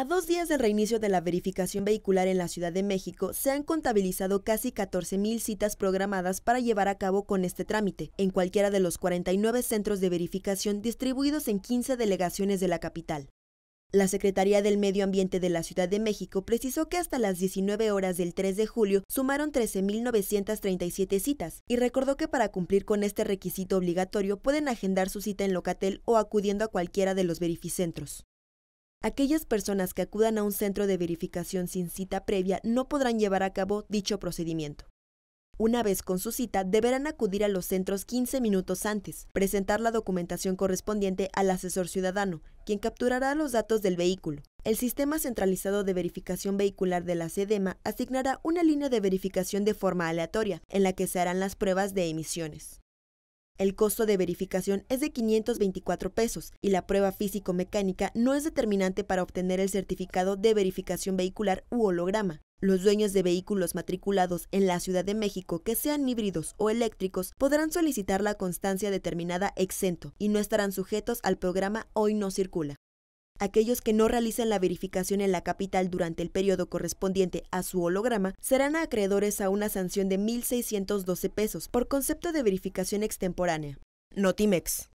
A dos días del reinicio de la verificación vehicular en la Ciudad de México, se han contabilizado casi 14.000 citas programadas para llevar a cabo con este trámite, en cualquiera de los 49 centros de verificación distribuidos en 15 delegaciones de la capital. La Secretaría del Medio Ambiente de la Ciudad de México precisó que hasta las 19 horas del 3 de julio sumaron 13.937 citas y recordó que para cumplir con este requisito obligatorio pueden agendar su cita en Locatel o acudiendo a cualquiera de los verificentros. Aquellas personas que acudan a un centro de verificación sin cita previa no podrán llevar a cabo dicho procedimiento. Una vez con su cita, deberán acudir a los centros 15 minutos antes, presentar la documentación correspondiente al asesor ciudadano, quien capturará los datos del vehículo. El Sistema Centralizado de Verificación Vehicular de la SEDEMA asignará una línea de verificación de forma aleatoria, en la que se harán las pruebas de emisiones. El costo de verificación es de 524 pesos y la prueba físico-mecánica no es determinante para obtener el certificado de verificación vehicular u holograma. Los dueños de vehículos matriculados en la Ciudad de México que sean híbridos o eléctricos podrán solicitar la constancia determinada exento y no estarán sujetos al programa Hoy no circula. Aquellos que no realicen la verificación en la capital durante el periodo correspondiente a su holograma serán acreedores a una sanción de 1.612 pesos por concepto de verificación extemporánea. Notimex.